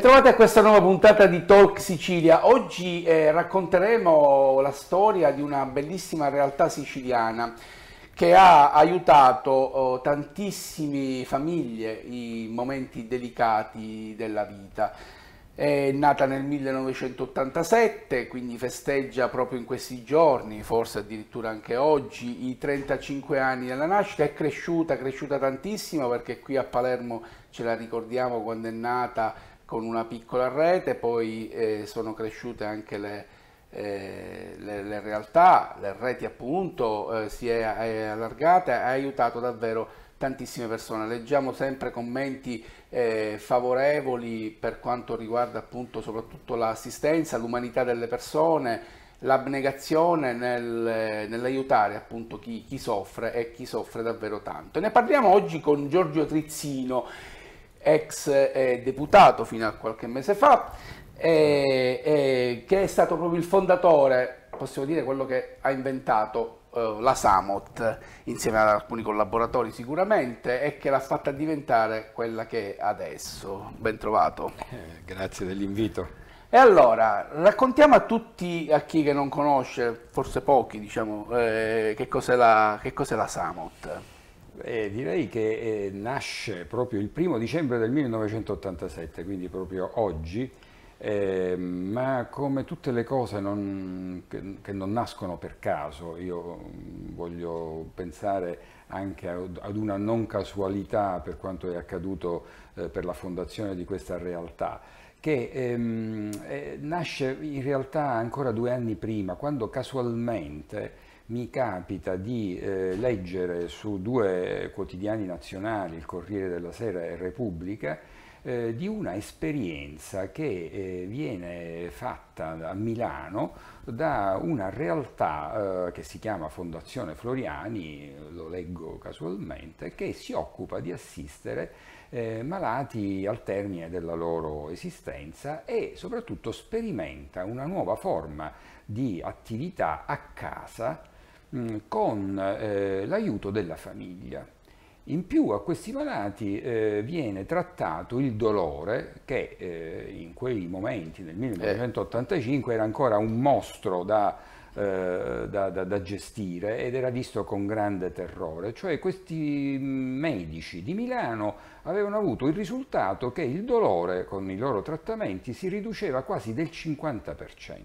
Bentrovati a questa nuova puntata di Talk Sicilia. Oggi eh, racconteremo la storia di una bellissima realtà siciliana che ha aiutato oh, tantissime famiglie in momenti delicati della vita. È nata nel 1987, quindi festeggia proprio in questi giorni, forse addirittura anche oggi, i 35 anni della nascita. È cresciuta, è cresciuta tantissimo perché qui a Palermo ce la ricordiamo quando è nata con una piccola rete, poi eh, sono cresciute anche le, eh, le, le, realtà, le reti appunto, eh, si è, è allargata e ha aiutato davvero tantissime persone. Leggiamo sempre commenti eh, favorevoli per quanto riguarda appunto soprattutto l'assistenza, l'umanità delle persone, l'abnegazione nel, nell'aiutare appunto chi, chi, soffre e chi soffre davvero tanto. Ne parliamo oggi con Giorgio Trizzino, ex eh, deputato fino a qualche mese fa, eh, eh, che è stato proprio il fondatore, possiamo dire, quello che ha inventato eh, la Samot, insieme ad alcuni collaboratori sicuramente, e che l'ha fatta diventare quella che è adesso. Ben trovato. Eh, grazie dell'invito. E allora, raccontiamo a tutti, a chi che non conosce, forse pochi, diciamo, eh, che cos'è la, cos la Samot. Eh, direi che eh, nasce proprio il primo dicembre del 1987, quindi proprio oggi, eh, ma come tutte le cose non, che, che, non nascono per caso, io mm, voglio pensare anche ad una non casualità per quanto è accaduto eh, per la fondazione di questa realtà, che ehm, eh, nasce in realtà ancora due anni prima, quando casualmente mi capita di eh, leggere su due quotidiani nazionali, il Corriere della Sera e Repubblica, eh, di una esperienza che eh, viene fatta a Milano da una realtà eh, che si chiama Fondazione Floriani, lo leggo casualmente, che si occupa di assistere eh, malati al termine della loro esistenza e soprattutto sperimenta una nuova forma di attività a casa Mm, con eh, l'aiuto della famiglia. In più a questi malati eh, viene trattato il dolore che eh, in quei momenti, nel 1985, era ancora un mostro da, eh, da, da, da, gestire ed era visto con grande terrore. Cioè questi medici di Milano avevano avuto il risultato che il dolore con i loro trattamenti si riduceva quasi del 50%.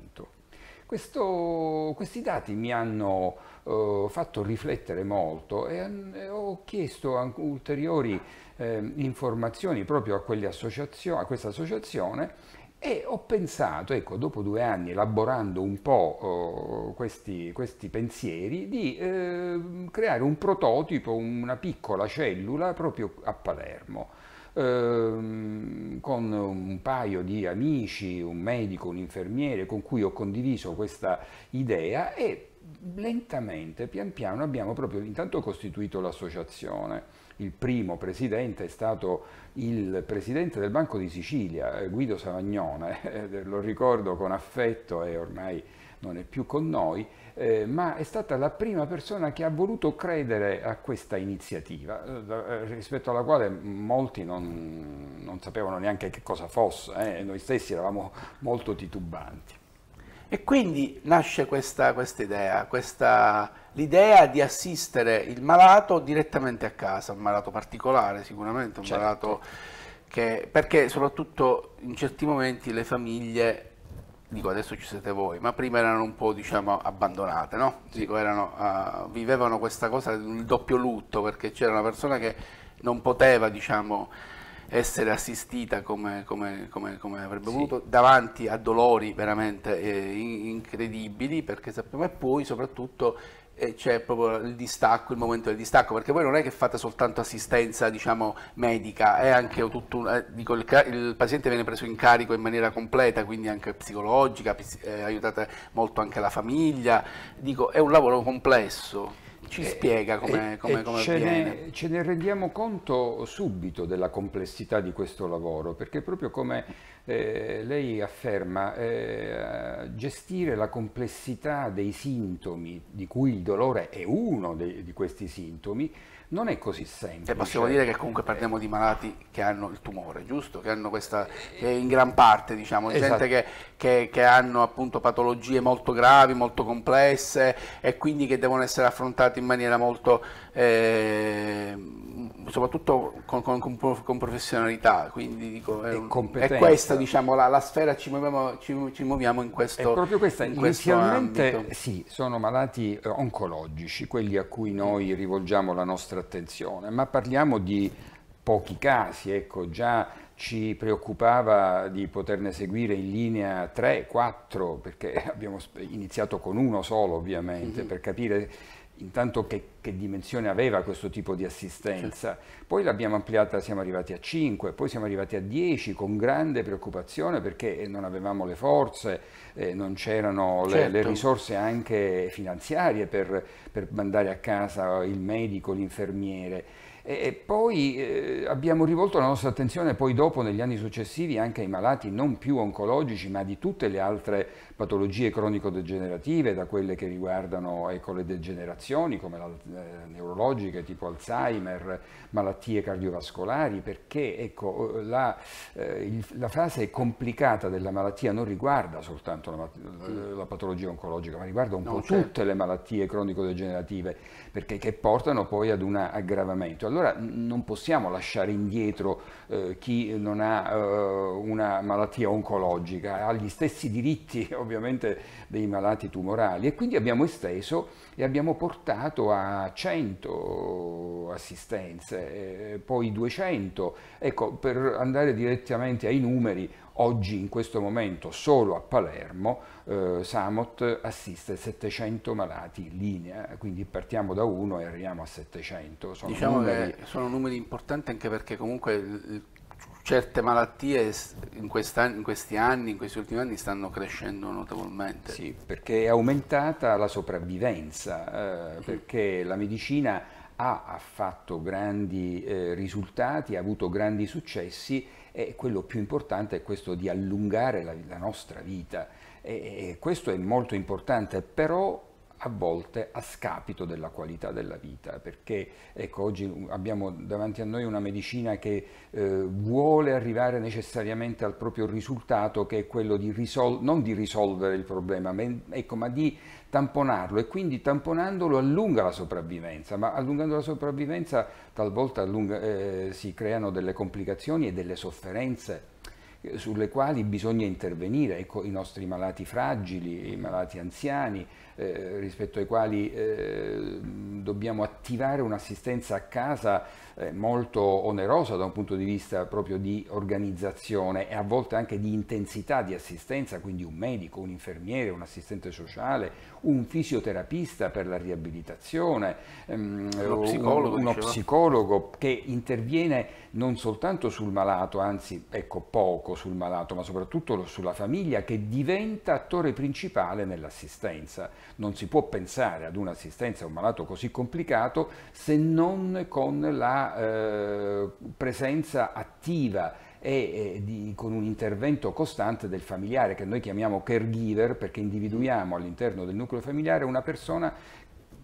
Questo, questi dati mi hanno eh, fatto riflettere molto e, e ho chiesto ulteriori eh, informazioni proprio a, a questa associazione e ho pensato, ecco, dopo due anni, elaborando un po' eh, questi, questi, pensieri, di eh, creare un prototipo, una piccola cellula proprio a Palermo. Ehm, con un paio di amici, un medico, un infermiere con cui ho condiviso questa idea e lentamente, pian piano, abbiamo proprio intanto costituito l'associazione. Il primo presidente è stato il presidente del Banco di Sicilia, eh, Guido Savagnone, lo ricordo con affetto e ormai non è più con noi, eh, ma è stata la prima persona che ha voluto credere a questa iniziativa, eh, eh rispetto alla quale molti non, non, sapevano neanche che cosa fosse, eh, noi stessi eravamo molto titubanti. E quindi nasce questa, quest idea, questa, l'idea di assistere il malato direttamente a casa, un malato particolare sicuramente, un certo. malato che, perché soprattutto in certi momenti le famiglie dico adesso ci siete voi, ma prima erano un po' diciamo abbandonate, no? dico, erano, uh, vivevano questa cosa del doppio lutto perché c'era una persona che non poteva diciamo, essere assistita come, come, come, come avrebbe sì. voluto davanti a dolori veramente eh, incredibili perché sappiamo e poi soprattutto c'è proprio il distacco, il momento del distacco, perché voi non è che fate soltanto assistenza diciamo, medica, è anche tutto un, eh, dico, il, il, paziente viene preso in carico in maniera completa, quindi anche psicologica, eh, aiutate molto anche la famiglia, dico, è un lavoro complesso. Ci eh, spiega come, eh, come, come ce avviene. Ne, ce ne rendiamo conto subito della complessità di questo lavoro, perché proprio come eh, lei afferma eh, gestire la complessità dei sintomi, di cui il dolore è uno de- di questi sintomi, non è così semplice. E eh, possiamo dire che comunque eh. parliamo di malati che hanno il tumore, giusto? Che hanno questa, che in gran parte diciamo, esatto. gente che, che, che, hanno appunto patologie molto gravi, molto complesse e quindi che devono essere affrontate in maniera molto, eh, soprattutto con, con, con, professionalità, quindi dico, è, è questa diciamo, la, la, sfera, ci muoviamo, ci, ci muoviamo in questo È proprio questa, in inizialmente sì, sono malati oncologici, quelli a cui noi rivolgiamo la nostra attenzione, ma parliamo di pochi casi, ecco, già ci preoccupava di poterne seguire in linea 3, 4, perché abbiamo iniziato con uno solo ovviamente, mm -hmm. per capire intanto che, che, dimensione aveva questo tipo di assistenza, poi l'abbiamo ampliata, siamo arrivati a 5, poi siamo arrivati a 10 con grande preoccupazione perché eh, non avevamo le forze, eh, non c'erano certo. le, le, certo. risorse anche finanziarie per, per mandare a casa il medico, l'infermiere. E poi eh, abbiamo rivolto la nostra attenzione poi dopo negli anni successivi anche ai malati non più oncologici ma di tutte le altre patologie cronico-degenerative, da quelle che riguardano ecco, le degenerazioni come la, eh, neurologiche tipo Alzheimer, malattie cardiovascolari, perché ecco, eh, la, eh, il, la, fase complicata della malattia non riguarda soltanto la, la patologia oncologica, ma riguarda un no, po' certo. tutte le malattie cronico-degenerative, perché che portano poi ad un aggravamento. Allora non possiamo lasciare indietro eh, chi non ha eh, una malattia oncologica, ha gli stessi diritti ovviamente ovviamente dei malati tumorali e quindi abbiamo esteso e abbiamo portato a 100 assistenze, eh, poi 200. Ecco, per andare direttamente ai numeri, oggi in questo momento solo a Palermo eh, Samot assiste 700 malati in linea, quindi partiamo da uno e arriviamo a 700. Sono diciamo numeri... che sono numeri importanti anche perché comunque il certe malattie in, in, questi anni, in questi ultimi anni, stanno crescendo notevolmente. Sì, perché è aumentata la sopravvivenza, eh, perché la medicina ha, ha fatto grandi eh, risultati, ha avuto grandi successi e quello più importante è questo di allungare la, la nostra vita. E, e questo è molto importante, però a volte a scapito della qualità della vita, perché ecco, oggi abbiamo davanti a noi una medicina che eh, vuole arrivare necessariamente al proprio risultato, che è quello di risol- non di risolvere il problema, ma, ecco, ma di tamponarlo e quindi tamponandolo allunga la sopravvivenza, ma allungando la sopravvivenza talvolta allunga, eh, si creano delle complicazioni e delle sofferenze sulle quali bisogna intervenire, ecco, i nostri malati fragili, i malati anziani, eh, rispetto ai quali eh, dobbiamo attivare un'assistenza a casa eh, molto onerosa da un punto di vista proprio di organizzazione e a volte anche di intensità di assistenza, quindi un medico, un infermiere, un assistente sociale, un fisioterapista per la riabilitazione, ehm, uno, psicologo, uno psicologo che interviene non soltanto sul malato, anzi ecco poco, poco sul malato, ma soprattutto sulla famiglia che diventa attore principale nell'assistenza. Non si può pensare ad un'assistenza a un malato così complicato se non con la eh, presenza attiva e di, con un intervento costante del familiare che noi chiamiamo caregiver perché individuiamo all'interno del nucleo familiare una persona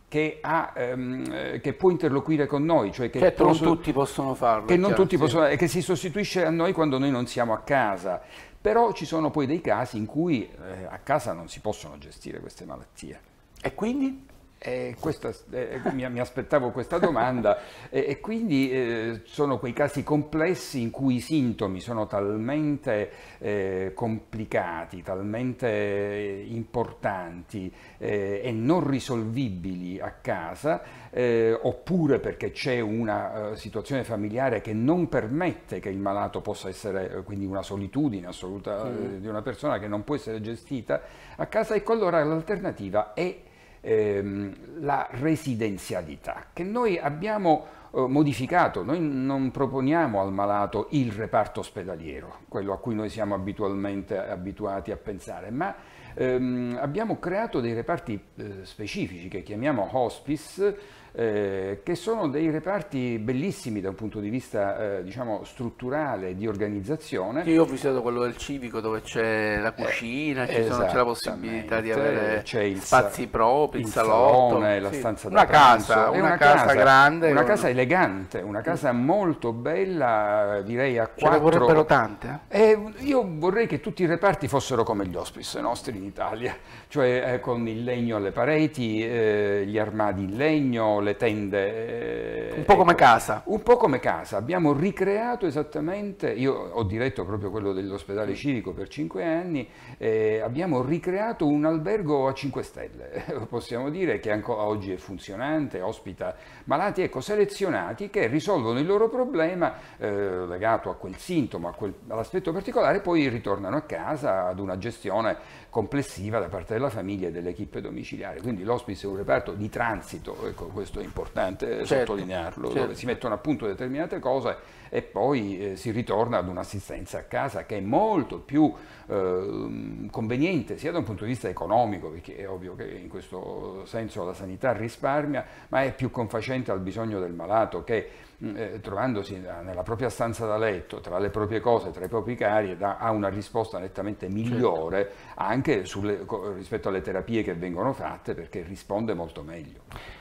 che, ha, ehm, eh, che, può interloquire con noi. Cioè che, certo, posso, non tutti possono farlo. Che non tutti sì. possono, e che si sostituisce a noi quando noi non siamo a casa. Però ci sono poi dei casi in cui eh, a casa non si possono gestire queste malattie. E quindi? Eh, questa, eh, mi, mi, aspettavo questa domanda e, e, quindi eh, sono quei casi complessi in cui i sintomi sono talmente eh, complicati, talmente importanti eh, e non risolvibili a casa eh, oppure perché c'è una uh, situazione familiare che non permette che il malato possa essere quindi una solitudine assoluta mm. di una persona che non può essere gestita a casa ecco allora l'alternativa è ehm, la residenzialità, che noi abbiamo eh, modificato, noi non proponiamo al malato il reparto ospedaliero, quello a cui noi siamo abitualmente abituati a pensare, ma ehm, abbiamo creato dei reparti eh, specifici che chiamiamo hospice, eh, che sono dei reparti bellissimi da un punto di vista eh, diciamo, strutturale, di organizzazione. Io ho visitato quello del civico dove c'è la eh, cucina, eh, c'è la possibilità di avere spazi il, propri, il, il salone, la sì. stanza una da casa, pranzo. Una, una casa, casa, grande. Una casa elegante, una casa molto bella, direi a Ce quattro. Ce ne vorrebbero tante? Eh, io vorrei che tutti i reparti fossero come gli hospice nostri in Italia, cioè eh, con il legno alle pareti, gli armadi in legno, le tende... Eh, un po' come ecco. casa. Un po' come casa, abbiamo ricreato esattamente, io ho diretto proprio quello dell'ospedale mm. civico per cinque anni, eh, abbiamo ricreato un albergo a 5 stelle, possiamo dire che ancora oggi è funzionante, ospita malati, ecco, selezionati che risolvono il loro problema eh, legato a quel sintomo, a quel, all'aspetto particolare, poi ritornano a casa ad una gestione complessiva da parte della famiglia e dell'equipe domiciliare. Quindi l'ospice è un reparto di transito, ecco, questo è importante certo, sottolinearlo, certo. dove si mettono a punto determinate cose e poi eh, si ritorna ad un'assistenza a casa che è molto più eh, conveniente sia da un punto di vista economico, perché è ovvio che in questo senso la sanità risparmia, ma è più confacente al bisogno del malato che mm, eh, trovandosi nella propria stanza da letto, tra le proprie cose, tra i propri cari, da, ha una risposta nettamente certo. migliore certo. anche sulle, rispetto alle terapie che vengono fatte perché risponde molto meglio.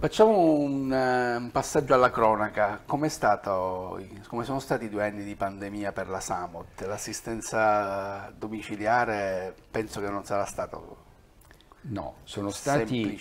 Facciamo un, eh, un, passaggio alla cronaca. Come, stato, come sono stati i due anni di pandemia per la Samot? L'assistenza domiciliare penso che non sarà stato No, sono stati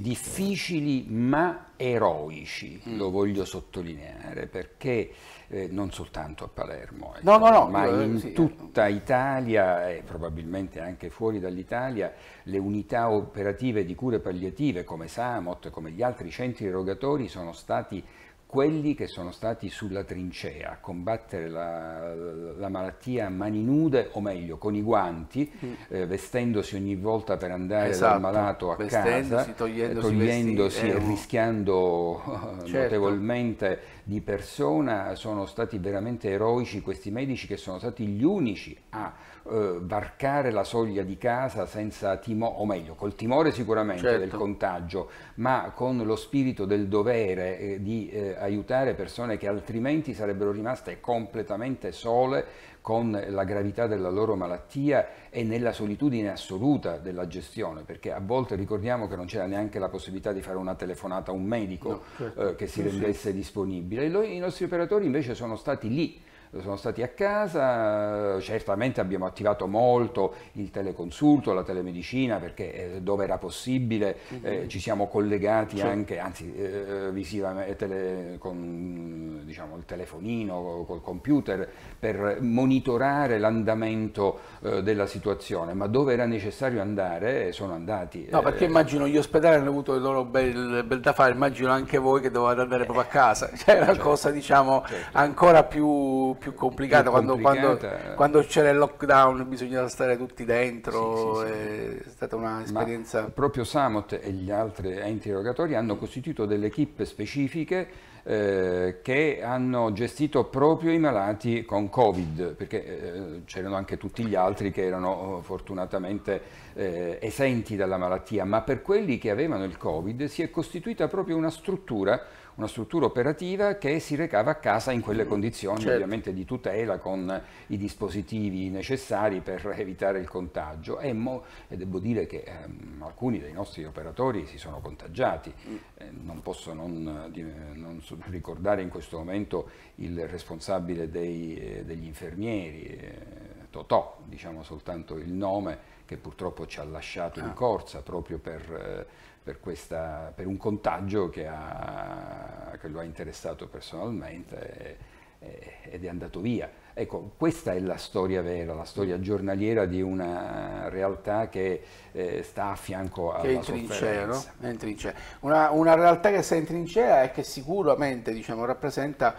difficili ma eroici, mm. lo voglio sottolineare, perché eh, non soltanto a Palermo, ecco, no, no, no, ma io, eh, in sì, eh. tutta Italia e probabilmente anche fuori dall'Italia, le unità operative di cure palliative come Samot, come gli altri centri erogatori sono stati quelli che sono stati sulla trincea a combattere la, la malattia a mani nude, o meglio con i guanti, mm. eh, vestendosi ogni volta per andare esatto. dal malato a casa, eh, togliendosi, togliendosi e eh, rischiando certo. notevolmente di persona, sono stati veramente eroici questi medici che sono stati gli unici a eh, varcare la soglia di casa senza timore, o meglio, col timore sicuramente certo. del contagio, ma con lo spirito del dovere eh, di eh, aiutare persone che altrimenti sarebbero rimaste completamente sole con la gravità della loro malattia e nella solitudine assoluta della gestione, perché a volte ricordiamo che non c'era neanche la possibilità di fare una telefonata a un medico no, certo. eh, che si rendesse sì. disponibile. I nostri operatori invece sono stati lì sono stati a casa, certamente abbiamo attivato molto il teleconsulto, la telemedicina, perché eh, dove era possibile mhm. eh, ci siamo collegati sì. anche, anzi eh, visivamente tele, con diciamo, il telefonino, col computer, per monitorare l'andamento eh, della situazione, ma dove era necessario andare sono andati. No, perché eh, immagino gli ospedali hanno avuto il loro bel, bel da fare, immagino anche voi che dovevate andare proprio a casa, cioè certo, una certo, cosa diciamo certo. ancora più più complicata, più quando, complicata. Quando, quando, c'era il lockdown bisognava stare tutti dentro, sì, sì, sì. è stata un'esperienza... proprio Samot e gli altri enti erogatori hanno costituito delle equip specifiche eh, che hanno gestito proprio i malati con Covid, perché eh, c'erano anche tutti gli altri che erano oh, fortunatamente eh, esenti dalla malattia, ma per quelli che avevano il Covid si è costituita proprio una struttura una struttura operativa che si recava a casa in quelle mm, condizioni certo. ovviamente di tutela con i dispositivi necessari per evitare il contagio e, mo, e devo dire che ehm, alcuni dei nostri operatori si sono contagiati, mm. eh, non posso non, eh, non, ricordare in questo momento il responsabile dei, eh, degli infermieri, eh, Totò, diciamo soltanto il nome, che purtroppo ci ha lasciato ah. in corsa proprio per eh, per, questa, per un contagio che, ha, che, lo ha interessato personalmente e, e, ed è andato via. Ecco, questa è la storia vera, la storia giornaliera di una realtà che eh, sta a fianco alla che è in trincea, no? è in trincea. Una, una, realtà che sta in trincea e che sicuramente diciamo, rappresenta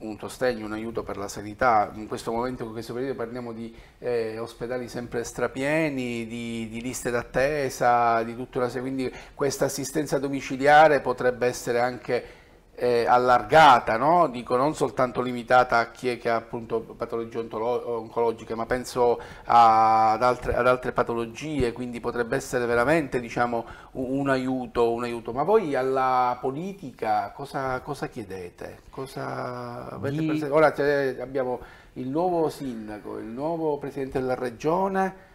un sostegno, un aiuto per la sanità. In questo momento, in questo periodo, parliamo di eh, ospedali sempre strapieni, di, di liste d'attesa, di tutta una serie. Quindi questa assistenza domiciliare potrebbe essere anche eh, allargata, no? Dico, non soltanto limitata a chi è che ha appunto patologie oncologiche, ma penso a, ad, altre, ad, altre, patologie, quindi potrebbe essere veramente diciamo, un, un, aiuto, un aiuto. Ma voi alla politica cosa, cosa chiedete? Cosa Gli... Ora abbiamo il nuovo sindaco, il nuovo presidente della regione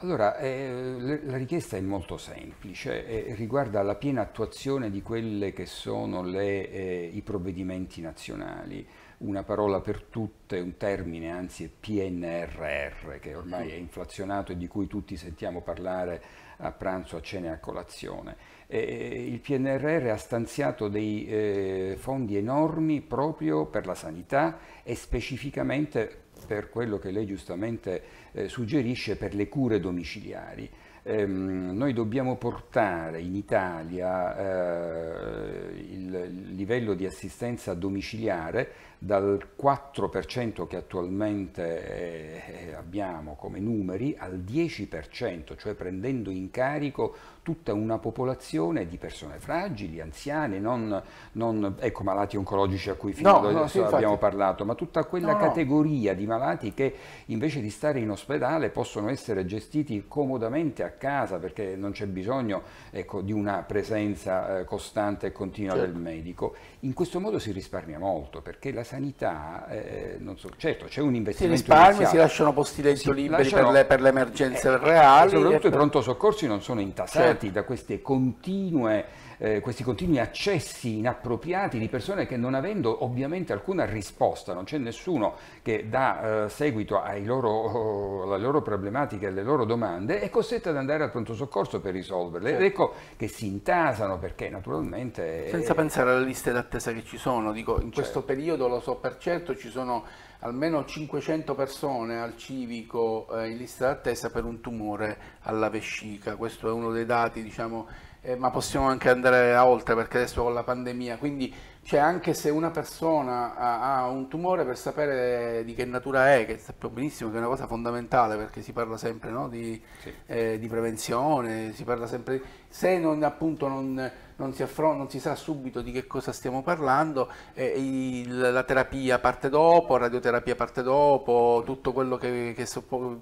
allora, eh, la richiesta è molto semplice, eh, riguarda la piena attuazione di quelli che sono le, eh, i provvedimenti nazionali, una parola per tutte, un termine anzi PNRR che ormai è inflazionato e di cui tutti sentiamo parlare a pranzo, a cena e a colazione. E eh, il PNRR ha stanziato dei eh, fondi enormi proprio per la sanità e specificamente per quello che lei giustamente eh, suggerisce per le cure domiciliari. Ehm, noi dobbiamo portare in Italia eh, il livello di assistenza domiciliare dal 4% che attualmente eh, abbiamo come numeri al 10%, cioè prendendo in carico tutta una popolazione di persone fragili, anziane, non, non ecco, malati oncologici a cui fino no, ad adesso no, sì, abbiamo parlato, ma tutta quella no, categoria di malati che invece di stare in ospedale possono essere gestiti comodamente a casa perché non c'è bisogno ecco, di una presenza eh, costante e continua certo. del medico. In questo modo si risparmia molto perché la sanità, eh, so, certo c'è un investimento. Si risparmia, iniziale. si lasciano posti letto liberi lasciano, per, le, per le emergenze eh, reali. Soprattutto per... i pronto soccorsi non sono intasati. Certo affamati da queste continue eh, questi continui accessi inappropriati di persone che non avendo ovviamente alcuna risposta, non c'è nessuno che dà eh, seguito loro, oh, alle loro problematiche, alle loro domande, è costretta ad andare al pronto soccorso per risolverle. Certo. Ed ecco che si intasano perché naturalmente... Eh, Senza è... pensare alle liste d'attesa che ci sono, dico, in certo. questo periodo lo so per certo, ci sono almeno 500 persone al civico eh, in lista d'attesa per un tumore alla vescica, questo è uno dei dati diciamo, eh, ma possiamo anche andare oltre perché adesso con la pandemia, quindi cioè, anche se una persona ha, ha, un tumore per sapere di che natura è, che sappiamo benissimo che è una cosa fondamentale perché si parla sempre no, di, sì. eh, di, prevenzione, si parla sempre, di... se non, appunto non non si, non si, sa subito di che cosa stiamo parlando, eh, la terapia parte dopo, la radioterapia parte dopo, tutto quello che, che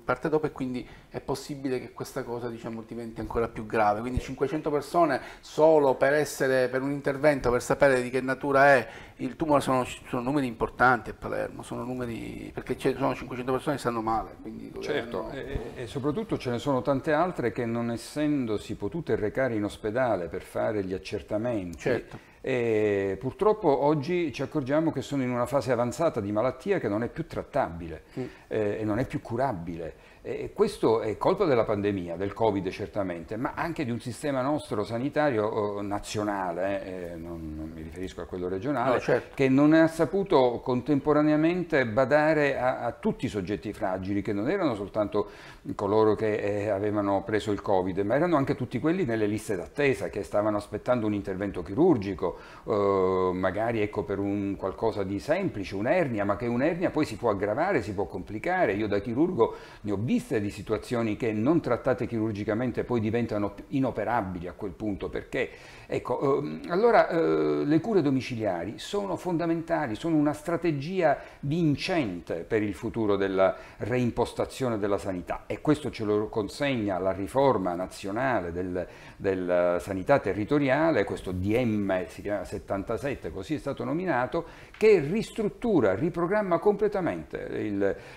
parte dopo e quindi è possibile che questa cosa diciamo, diventi ancora più grave. Quindi 500 persone solo per, essere, per un intervento, per sapere di che natura è il tumore, sono, sono numeri importanti a Palermo, sono numeri, perché ci sono 500 persone che stanno male. Quindi certo, e, e soprattutto ce ne sono tante altre che non essendosi potute recare in ospedale per fare gli accertamenti, accertamenti. Certo. E purtroppo oggi ci accorgiamo che sono in una fase avanzata di malattia che non è più trattabile mm. eh, e non è più curabile. Eh, eh, questo è colpa della pandemia, del Covid certamente, ma anche di un sistema nostro sanitario oh, nazionale, eh, non, non, mi riferisco a quello regionale, no, certo. che non ha saputo contemporaneamente badare a, a, tutti i soggetti fragili, che non erano soltanto coloro che eh, avevano preso il Covid, ma erano anche tutti quelli nelle liste d'attesa, che stavano aspettando un intervento chirurgico, oh, magari ecco, per un qualcosa di semplice, un'ernia, ma che un'ernia poi si può aggravare, si può complicare. Io da chirurgo ne ho visto vista di situazioni che non trattate chirurgicamente poi diventano inoperabili a quel punto, perché ecco, ehm, allora eh, le cure domiciliari sono fondamentali, sono una strategia vincente per il futuro della reimpostazione della sanità e questo ce lo consegna la riforma nazionale del, della eh, sanità territoriale, questo DM si chiama 77, così è stato nominato, che ristruttura, riprogramma completamente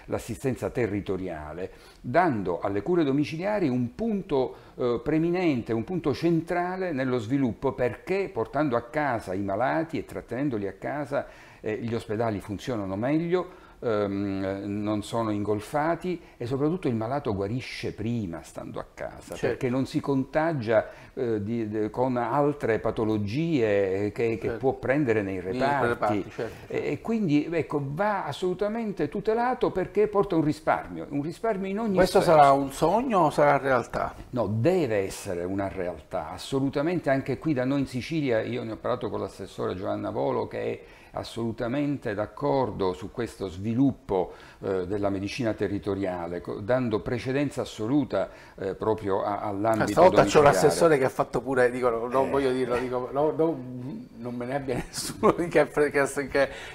l'assistenza territoriale dando alle cure domiciliari un punto eh, preminente, un punto centrale nello sviluppo perché portando a casa i malati e trattenendoli a casa eh, gli ospedali funzionano meglio, ehm, non sono ingolfati e soprattutto il malato guarisce prima stando a casa certo. perché non si contagia eh, di, de, con altre patologie che, che certo. può prendere nei reparti, reparti certo, e, certo. e, quindi ecco, va assolutamente tutelato perché porta un risparmio, un risparmio in ogni Questo sarà un sogno o sarà realtà? No, deve essere una realtà, assolutamente anche qui da noi in Sicilia, io ne ho parlato con l'assessore Giovanna Volo che è assolutamente d'accordo su questo sviluppo eh, della medicina territoriale, dando precedenza assoluta eh, proprio a, all'ambito Stavolta c'è un assessore che ha fatto pure, dico, non eh. voglio dirlo, dico, no, no, non me ne abbia nessuno che, che,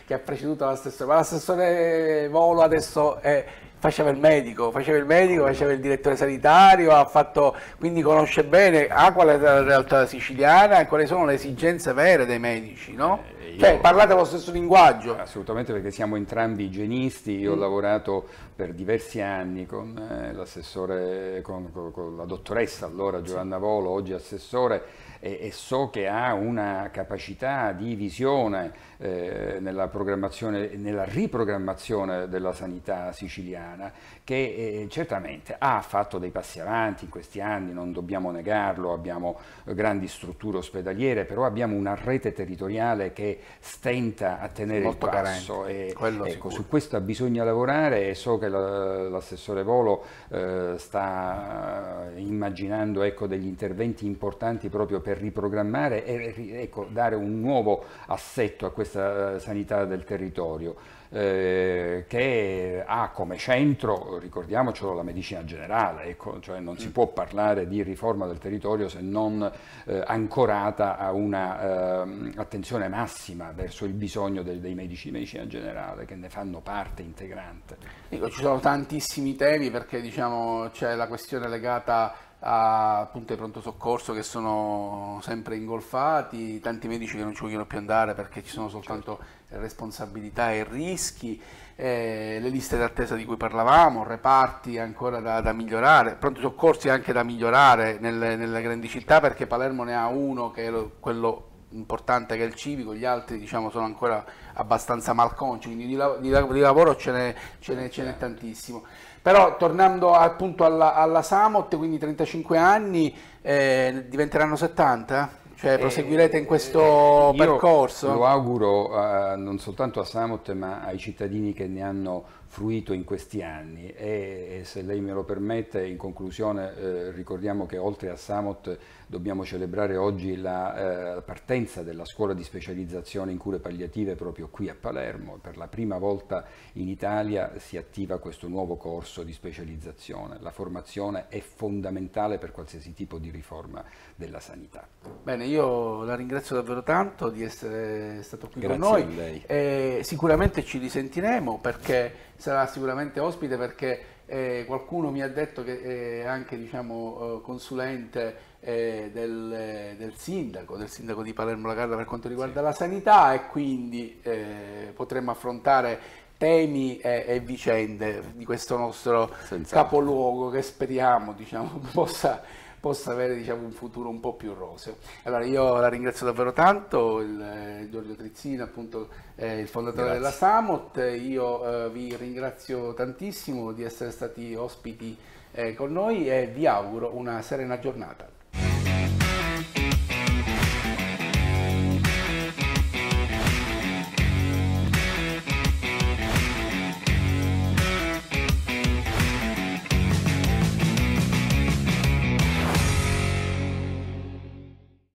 che ha preceduto l'assessore, ma l'assessore Volo adesso è eh, faceva il medico, faceva il medico, faceva il direttore sanitario, ha fatto, quindi conosce bene ha ah, qual è la realtà siciliana e quali sono le esigenze vere dei medici, no? Io... Cioè, parlate lo stesso linguaggio. Assolutamente, perché siamo entrambi igienisti. Io mm. ho lavorato per diversi anni con eh, l'assessore, con, con, con, la dottoressa allora Giovanna Volo, oggi assessore, e, e so che ha una capacità di visione eh, nella programmazione nella riprogrammazione della sanità siciliana che eh, certamente ha fatto dei passi avanti in questi anni, non dobbiamo negarlo, abbiamo eh, grandi strutture ospedaliere, però abbiamo una rete territoriale che stenta a tenere Molto il passo e, ecco, su questo bisogna lavorare e so che l'assessore Volo eh, sta eh, immaginando ecco, degli interventi importanti proprio per riprogrammare e ecco, dare un nuovo assetto a questa sicurezza sanità del territorio, eh, che ha come centro, ricordiamocelo, la medicina generale, ecco, cioè non si mm. può parlare di riforma del territorio se non eh, ancorata a un'attenzione ehm, eh, massima verso il bisogno del, dei medici di medicina generale, che ne fanno parte integrante. Dico, ci sono tantissimi temi perché diciamo, c'è la questione legata a punti di pronto soccorso che sono sempre ingolfati, tanti medici che non ci vogliono più andare perché ci sono soltanto certo. responsabilità e rischi, eh, le liste d'attesa di cui parlavamo, reparti ancora da, da migliorare, pronto soccorsi anche da migliorare nelle, nelle, grandi città perché Palermo ne ha uno che è lo, quello importante che è il civico, gli altri diciamo, sono ancora abbastanza malconci, quindi di, di, di lavoro ce n'è tantissimo. Però tornando appunto alla, alla Samot, quindi 35 anni, eh, diventeranno 70? Cioè eh, proseguirete in questo eh, percorso? Io Lo auguro eh, non soltanto a Samot ma ai cittadini che ne hanno fruito in questi anni e, e se lei me lo permette in conclusione eh, ricordiamo che oltre a Samot dobbiamo celebrare oggi la eh, partenza della scuola di specializzazione in cure palliative proprio qui a Palermo. Per la prima volta in Italia si attiva questo nuovo corso di specializzazione. La formazione è fondamentale per qualsiasi tipo di riforma della sanità. Bene, io io la ringrazio davvero tanto di essere stato qui Grazie con noi. Eh, sicuramente ci risentiremo perché sarà sicuramente ospite perché eh, qualcuno mi ha detto che è anche diciamo, eh, consulente eh, del, del, sindaco, del sindaco di Palermo Lagarda per quanto riguarda sì. la sanità e quindi eh, potremmo affrontare temi e, e, vicende di questo nostro Senza. capoluogo che speriamo diciamo, possa possa avere diciamo, un futuro un po' più roseo. Allora io la ringrazio davvero tanto, il, eh, Giorgio Trizzina appunto eh, il fondatore Grazie. della Samot, io eh, vi ringrazio tantissimo di essere stati ospiti eh, con noi e vi auguro una serena giornata.